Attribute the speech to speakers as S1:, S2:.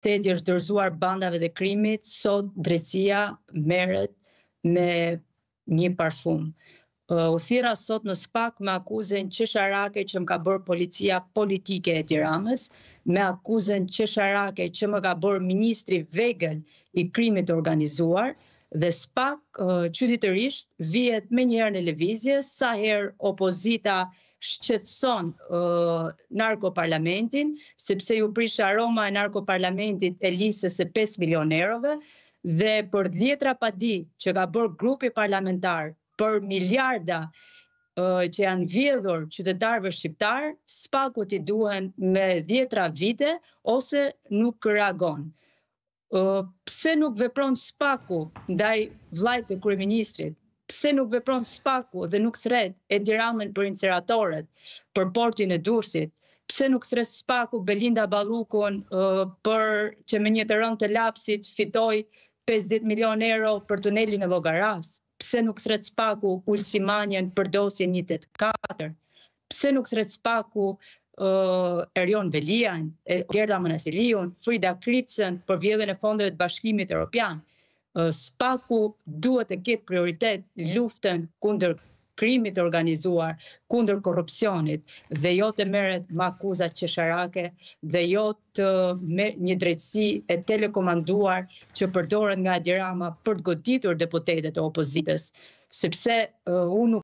S1: shteti është dorëzuar bandave dhe krimit, sot drejtësia merret me një parfum. Uh, u thira sot në spak me akuzën qesharake që më ka bërë policia politike e tiramës, me akuzën qesharake që më ka bërë ministri vegël i krimit organizuar, dhe spak uh, qytitërisht vjet me njëherë në levizje, sa her opozita nështë, shqetson uh, narkoparlamentin, sepse ju prisha aroma e narkoparlamentit e lisës e 5 milion erove, dhe për djetra pa di që ka bërë grupi parlamentar për miljarda që janë vjedhur qytetarve shqiptar, spaku ti duhen me djetra vite ose nuk reagon. pse nuk vepron spaku ndaj vlajtë të kërëministrit, pse nuk vepron spaku dhe nuk thret e diramen për inceratorët, për portin e dursit, pse nuk thret spaku Belinda Ballukun uh, për që me një të rënd të lapsit fitoj 50 milion euro për tunelin e Logaras, pse nuk thret spaku manjen për dosje një të të pse nuk thret spaku uh, Erion Velian, e Gerda Frida Kritsen për vjedhjen e fondëve të bashkimit e Europianë, spaku duhet të ketë prioritet luftën kundër krimit të organizuar, kundër korupcionit, dhe jo të meret me akuzat që sharake, dhe jo të meret një drejtësi e telekomanduar që përdorën nga djerama për të goditur deputetet e opozitës, sepse unë